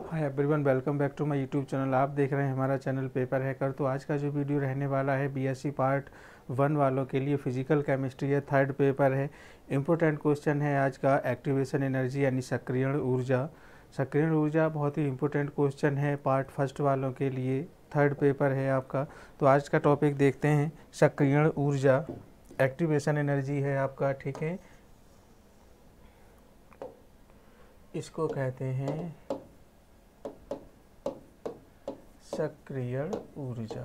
hi everyone welcome back to my YouTube channel आप देख रहे हैं हमारा चैनल पेपर हैकर तो आज का जो वीडियो रहने वाला है बीएससी पार्ट वन वालों के लिए फिजिकल केमिस्ट्री है थर्ड पेपर है इम्पोर्टेंट क्वेश्चन है आज का एक्टिवेशन एनर्जी यानी सक्रियण ऊर्जा सक्रियण ऊर्जा बहुत ही इम्पोर्टेंट क्वेश्चन है पार्ट फर्स्ट वालों के लिए थर्ड पेपर है आपका तो आज का टॉपिक देखते हैं सक्रियण ऊर्जा एक्टिवेशन एनर्जी है आपका ठीक है इसको कहते हैं सक्रिय ऊर्जा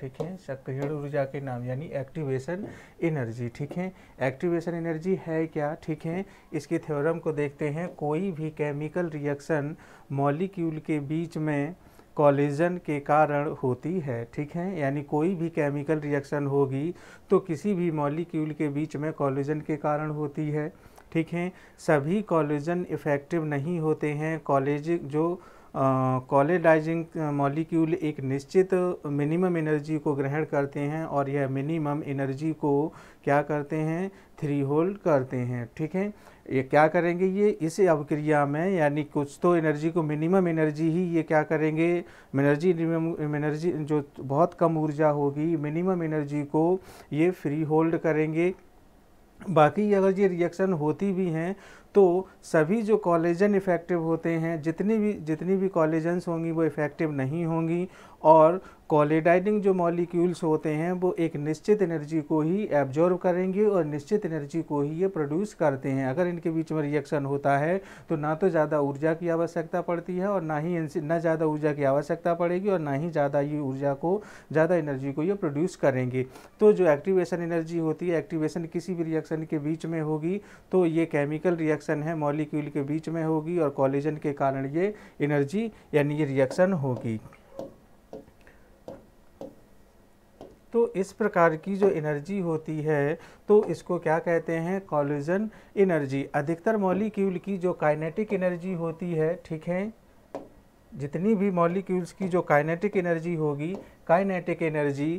ठीक है सक्रिय ऊर्जा के नाम यानी एक्टिवेशन एनर्जी ठीक है एक्टिवेशन एनर्जी है क्या ठीक है इसके थ्योरम को देखते हैं कोई भी केमिकल रिएक्शन मॉलिक्यूल के बीच में कॉलेजन के कारण होती है ठीक है यानी कोई भी केमिकल रिएक्शन होगी तो किसी भी मॉलिक्यूल के बीच में कॉलेजन के कारण होती है ठीक है सभी कॉलेजन इफ़ेक्टिव नहीं होते हैं कॉलेज जो कॉलेडाइजिंग मॉलिक्यूल एक निश्चित मिनिमम एनर्जी को ग्रहण करते हैं और यह मिनिमम एनर्जी को क्या करते हैं थ्री होल्ड करते हैं ठीक है ये क्या करेंगे ये इस अवक्रिया में यानी कुछ तो एनर्जी को मिनिमम एनर्जी ही ये क्या करेंगे एनर्जी एनर्जी जो बहुत कम ऊर्जा होगी मिनिमम एनर्जी को ये फ्री होल्ड करेंगे बाकी अगर ये रिएक्शन होती भी हैं तो सभी जो कॉलेजन इफ़ेक्टिव होते हैं जितनी भी जितनी भी कॉलेजन्स होंगी वो इफ़ेक्टिव नहीं होंगी और कॉलेडाइनिंग जो मॉलिक्यूल्स होते हैं वो एक निश्चित एनर्जी को ही एब्जॉर्व करेंगे और निश्चित एनर्जी को ही ये प्रोड्यूस करते हैं अगर इनके बीच में रिएक्शन होता है तो ना तो ज़्यादा ऊर्जा की आवश्यकता पड़ती है और ना ही इनसे ना ज़्यादा ऊर्जा की आवश्यकता पड़ेगी और ना ही ज़्यादा ये ऊर्जा को ज़्यादा एनर्जी को ये प्रोड्यूस करेंगे तो जो एक्टिवेशन एनर्जी होती है एक्टिवेशन किसी भी रिएक्शन के बीच में होगी तो ये केमिकल रिएक्शन है मॉलिक्यूल के बीच में होगी और कॉलेजन के कारण ये एनर्जी यानी ये रिएक्शन होगी तो इस प्रकार की जो एनर्जी होती है तो इसको क्या कहते हैं कॉलिजन एनर्जी अधिकतर मॉलिक्यूल की जो काइनेटिक एनर्जी होती है ठीक है जितनी भी मॉलिक्यूल्स की जो काइनेटिक एनर्जी होगी kinetic energy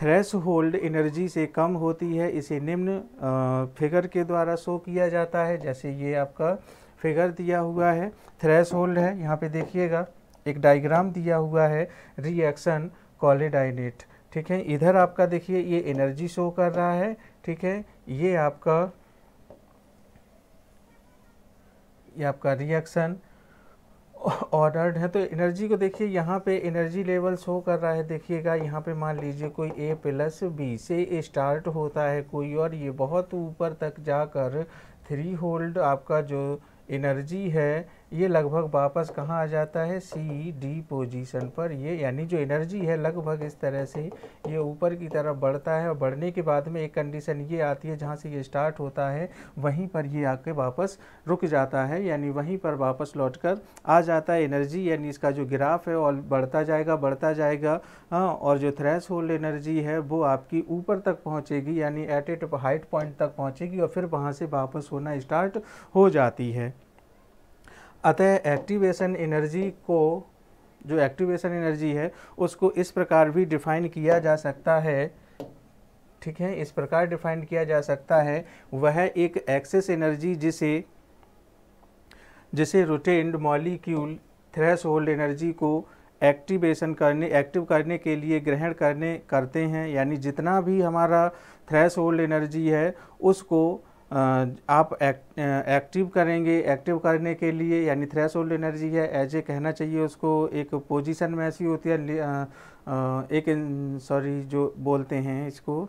threshold energy से कम होती है इसे निम्न फिगर के द्वारा शो किया जाता है जैसे ये आपका फिगर दिया हुआ है थ्रेश होल्ड है यहाँ पे देखिएगा एक डायग्राम दिया हुआ है रिएक्शन कॉलेडाइनेट ठीक है इधर आपका देखिए ये एनर्जी शो कर रहा है ठीक है ये आपका ये आपका रिएक्शन ऑर्डर्ड है तो एनर्जी को देखिए यहाँ पे एनर्जी लेवल शो कर रहा है देखिएगा यहाँ पे मान लीजिए कोई ए प्लस बी से स्टार्ट होता है कोई और ये बहुत ऊपर तक जाकर थ्री होल्ड आपका जो एनर्जी है ये लगभग वापस कहाँ आ जाता है सी डी पोजीशन पर ये यानी जो एनर्जी है लगभग इस तरह से ये ऊपर की तरफ बढ़ता है और बढ़ने के बाद में एक कंडीशन ये आती है जहाँ से ये स्टार्ट होता है वहीं पर ये आके वापस रुक जाता है यानी वहीं पर वापस लौट कर आ जाता है एनर्जी यानी इसका जो ग्राफ है और बढ़ता जाएगा बढ़ता जाएगा हाँ और जो थ्रेस होल्ड एनर्जी है वो आपकी ऊपर तक पहुँचेगी यानी एट एट हाइट पॉइंट तक पहुँचेगी और फिर वहाँ से वापस होना स्टार्ट हो जाती है अतः एक्टिवेशन एनर्जी को जो एक्टिवेशन एनर्जी है उसको इस प्रकार भी डिफाइन किया जा सकता है ठीक है इस प्रकार डिफाइन किया जा सकता है वह एक एक्सेस एनर्जी जिसे जिसे रोटेंड मॉलिक्यूल थ्रेश होल्ड एनर्जी को एक्टिवेशन करने एक्टिव करने के लिए ग्रहण करने करते हैं यानी जितना भी हमारा थ्रेश होल्ड एनर्जी है उसको आप एक, एक्टिव करेंगे एक्टिव करने के लिए यानी थ्रेश एनर्जी है एज ए कहना चाहिए उसको एक पोजीशन में ऐसी होती है एक सॉरी जो बोलते हैं इसको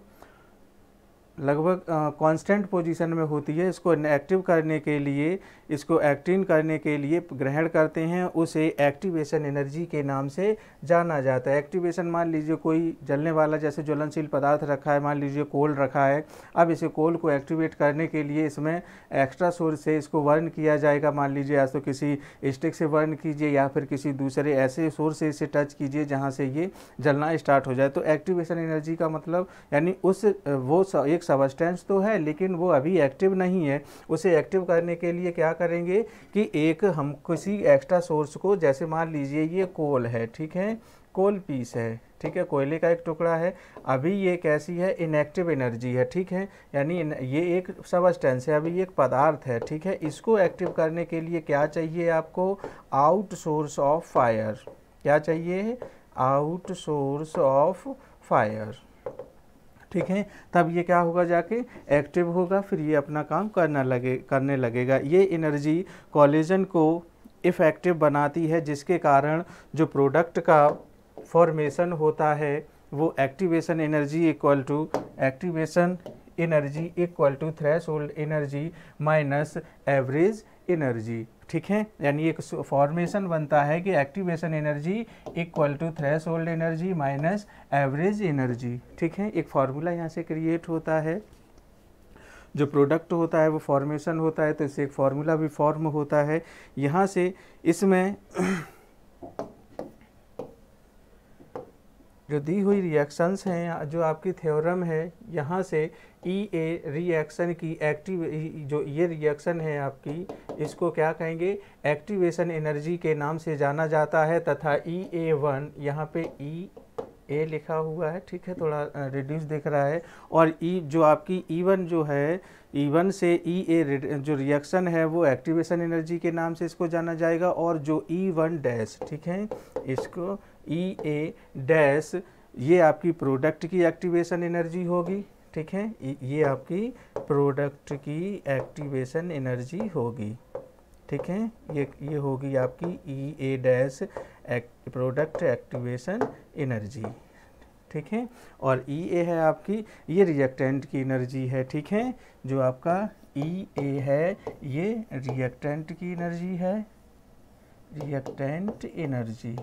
लगभग कांस्टेंट पोजीशन में होती है इसको एक्टिव करने के लिए इसको एक्टिन करने के लिए ग्रहण करते हैं उसे एक्टिवेशन एनर्जी के नाम से जाना जाता है एक्टिवेशन मान लीजिए कोई जलने वाला जैसे ज्वलनशील पदार्थ रखा है मान लीजिए कोल रखा है अब इसे कोल को एक्टिवेट करने के लिए इसमें एक्स्ट्रा सोर्स से इसको वर्न किया जाएगा मान लीजिए या तो किसी स्टिक से वर्न कीजिए या फिर किसी दूसरे ऐसे सोर्स से इसे टच कीजिए जहाँ से ये जलना स्टार्ट हो जाए तो एक्टिवेशन एनर्जी का मतलब यानी उस वो एक सबस्टेंस तो है लेकिन वो अभी एक्टिव नहीं है उसे एक्टिव करने के लिए क्या करेंगे कि एक हम किसी एक्स्ट्रा सोर्स को जैसे मान लीजिए ये कोल है ठीक है कोल पीस है ठीक है कोयले का एक टुकड़ा है अभी ये कैसी है इनएक्टिव एनर्जी है ठीक है यानी ये एक सबस्टेंस है अभी ये एक पदार्थ है ठीक है इसको एक्टिव करने के लिए क्या चाहिए आपको आउट सोर्स ऑफ फायर क्या चाहिए आउट सोर्स ऑफ फायर ठीक है तब ये क्या होगा जाके एक्टिव होगा फिर ये अपना काम करना लगे करने लगेगा ये एनर्जी कॉलेजन को इफ़ेक्टिव बनाती है जिसके कारण जो प्रोडक्ट का फॉर्मेशन होता है वो activation energy equal to activation energy equal to threshold energy minus average energy ठीक है यानी एक फॉर्मेशन बनता है कि activation energy equal to threshold energy minus average energy ठीक है एक फार्मूला यहाँ से क्रिएट होता है जो प्रोडक्ट होता है वो फॉर्मेशन होता है तो इससे एक फार्मूला भी फॉर्म होता है यहाँ से इसमें जो दी हुई रिएक्शंस हैं जो आपकी थ्योरम है यहाँ से ई ए रिएक्शन की एक्टिव e, जो ये रिएक्शन है आपकी इसको क्या कहेंगे एक्टिवेशन एनर्जी के नाम से जाना जाता है तथा ई ए वन यहाँ पे ई e ए लिखा हुआ है ठीक है थोड़ा रिड्यूस दिख रहा है और ई e, जो आपकी ई e वन जो है ई वन से ई ए जो रिएक्शन है वो एक्टिवेशन एनर्जी के नाम से इसको जाना जाएगा और जो ई वन डैश ठीक है इसको ई ए डैश ये आपकी प्रोडक्ट की एक्टिवेशन एनर्जी होगी ठीक है ये आपकी प्रोडक्ट की एक्टिवेशन एनर्जी होगी ठीक है ये ये होगी आपकी E A dash product activation energy ठीक है और ई e ए है आपकी ये रिएक्टेंट की एनर्जी है ठीक है जो आपका ई e ए है ये रिएक्टेंट की एनर्जी है रिएक्टेंट एनर्जी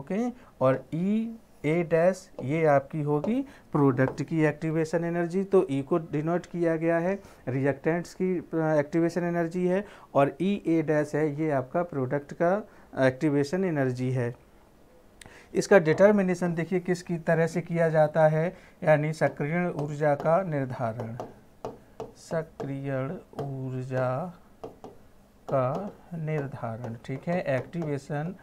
ओके और ई e ए डैश ये आपकी होगी प्रोडक्ट की एक्टिवेशन एनर्जी तो ई e को डिनोट किया गया है रिएक्टेंट्स की एक्टिवेशन एनर्जी है और ई ए डैश है ये आपका प्रोडक्ट का एक्टिवेशन एनर्जी है इसका डिटर्मिनेशन देखिए किस की तरह से किया जाता है यानी सक्रिय ऊर्जा का निर्धारण सक्रिय ऊर्जा का निर्धारण ठीक है activation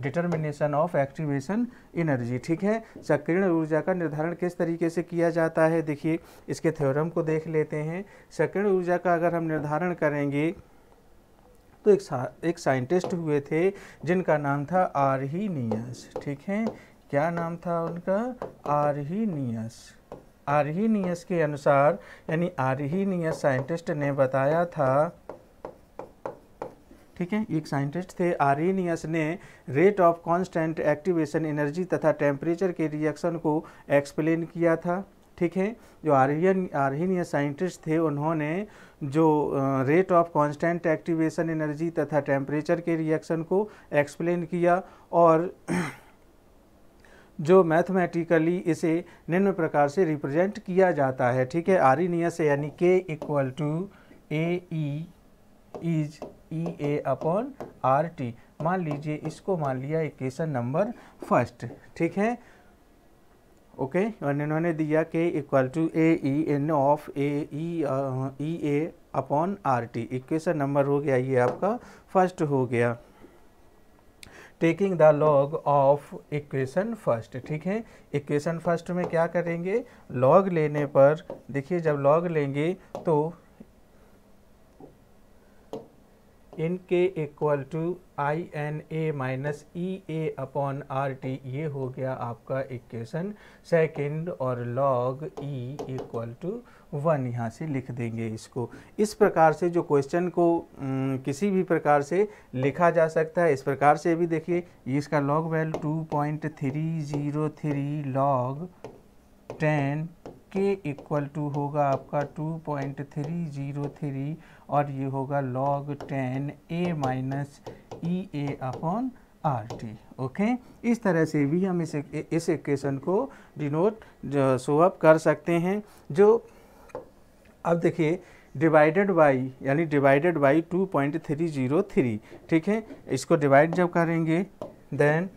determination of activation energy ठीक है सक्रिय ऊर्जा का निर्धारण किस तरीके से किया जाता है देखिए इसके थ्योरम को देख लेते हैं सक्रिय ऊर्जा का अगर हम निर्धारण करेंगे तो एक एक साइंटिस्ट हुए थे जिनका नाम था आर्हीनियस ठीक है क्या नाम था उनका आर्हीनियस आर्नियस के अनुसार यानी आर्नियस साइंटिस्ट ने बताया था ठीक है एक साइंटिस्ट थे आरिनियस ने rate of constant activation energy तथा टेम्परेचर के रिएक्शन को एक्सप्लेन किया था ठीक है जो आर्यन आर्नियस साइंटिस्ट थे उन्होंने जो rate of constant activation energy तथा टेम्परेचर के रिएक्शन को एक्सप्लेन किया और जो मैथमेटिकली इसे निम्न प्रकार से रिप्रेजेंट किया जाता है ठीक है आरिनियस यानी K equal to A E is E A upon R T मान लीजिए इसको मान लिया इक्वेशन नंबर फर्स्ट ठीक है ओके okay, इन्होंने दिया K equal to A E N of A E E A upon R T equation number हो गया ये आपका फर्स्ट हो गया taking the log of equation first ठीक है इक्वेशन फर्स्ट में क्या करेंगे लॉग लेने पर देखिए जब लॉग लेंगे तो ln K equal to I N A minus E A upon R T ये हो गया आपका इक्वेशन सेकंड और log E equal to one यहाँ से लिख देंगे इसको इस प्रकार से जो क्वेश्चन को न, किसी भी प्रकार से लिखा जा सकता है इस प्रकार से भी देखिए इसका log value two point three zero three log ten K equal to होगा आपका 2.303 और ये होगा log ten A minus E A upon R T okay इस तरह से भी हम इस इस इक्वेशन को डिनोट शो अप कर सकते हैं जो अब देखिए डिवाइडेड बाई यानी डिवाइडेड बाई 2.303 ठीक है इसको डिवाइड जब करेंगे then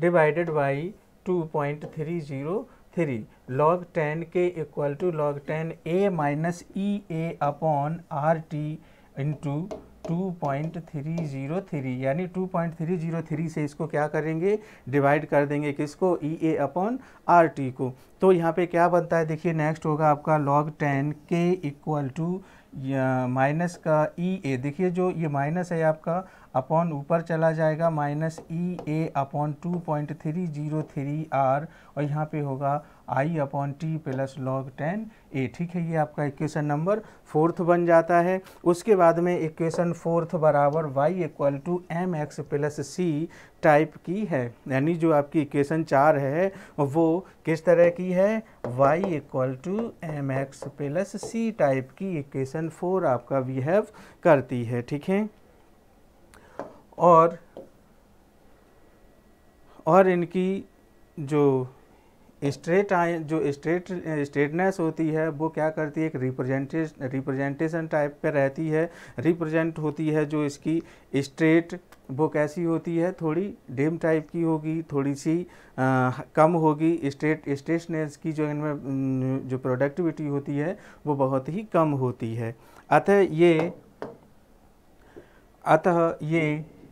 divided by 2.303 log 10 K equal to log 10 a minus E A upon R T into two point three zero three यानी two point three zero three से इसको क्या करेंगे डिवाइड कर देंगे किसको E A upon R T को तो यहाँ पे क्या बनता है देखिए नेक्स्ट होगा आपका log 10 K equal to minus का ई e ए देखिए जो ये माइनस है आपका अपॉन ऊपर चला जाएगा minus E A upon two point three zero three R और यहाँ पे होगा I upon T plus log ten A ठीक है ये आपका इक्वेशन नंबर फोर्थ बन जाता है उसके बाद में इक्वेशन फोर्थ बराबर Y equal to M x plus C type की है यानी जो आपकी इक्वेशन चार है वो किस तरह की है y equal to M x plus C type की इक्वेशन फोर आपका बिहेव करती है ठीक है और और इनकी जो स्ट्रेट आय जो स्ट्रेट स्ट्रेटनेस होती है वो क्या करती है एक रिप्रेजेंटेशन रिप्रेजेंटेशन टाइप पे रहती है रिप्रेजेंट होती है जो इसकी स्ट्रेट वो कैसी होती है थोड़ी डिम टाइप की होगी थोड़ी सी आ, कम होगी स्ट्रेट स्ट्रेटनेस की जो इनमें जो प्रोडक्टिविटी होती है वो बहुत ही कम होती है अतः ये अतः ये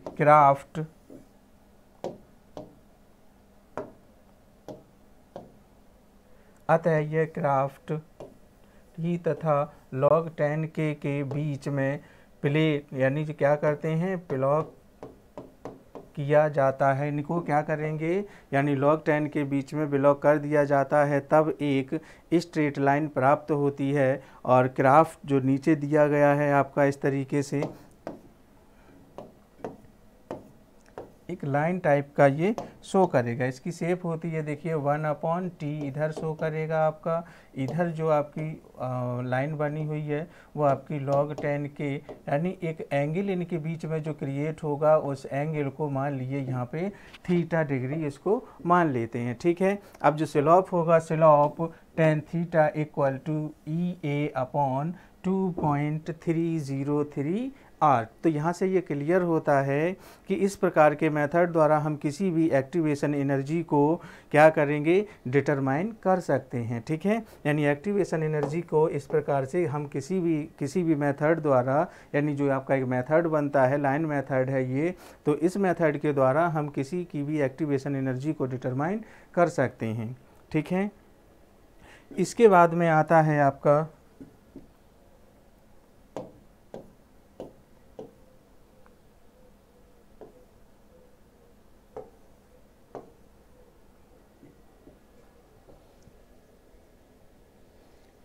क्राफ्ट अतः यह क्राफ्ट ही तथा लॉग टेन के के बीच में प्ले यानी जो क्या करते हैं प्लॉक किया जाता है इनको क्या करेंगे यानी लॉग टेन के बीच में ब्लॉक कर दिया जाता है तब एक स्ट्रेट लाइन प्राप्त होती है और क्राफ्ट जो नीचे दिया गया है आपका इस तरीके से एक लाइन टाइप का ये शो करेगा इसकी सेप होती है देखिए वन अपॉन टी इधर शो करेगा आपका इधर जो आपकी लाइन बनी हुई है वो आपकी लॉग टेन के यानी एक एंगल इनके बीच में जो क्रिएट होगा उस एंगल को मान लिए यहाँ पे थीटा डिग्री इसको मान लेते हैं ठीक है अब जो सिलॉप होगा slope tan theta equal to E A upon two point three zero three R तो यहाँ से ये क्लियर होता है कि इस प्रकार के मेथड द्वारा हम किसी भी एक्टिवेशन एनर्जी को क्या करेंगे डिटरमाइन कर सकते हैं ठीक है यानी एक्टिवेशन एनर्जी को इस प्रकार से हम किसी भी किसी भी मेथड द्वारा यानी जो आपका एक मेथड बनता है लाइन मेथड है ये तो इस मेथड के द्वारा हम किसी की भी एक्टिवेशन एनर्जी को डिटरमाइन कर सकते हैं ठीक है इसके बाद में आता है आपका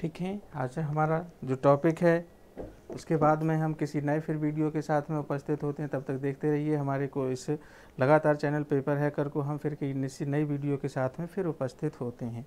ठीक है आज हमारा जो टॉपिक है उसके बाद में हम किसी नए फिर वीडियो के साथ में उपस्थित होते हैं तब तक देखते रहिए हमारे को इस लगातार चैनल पेपर हैकर को हम फिर किसी नई वीडियो के साथ में फिर उपस्थित होते हैं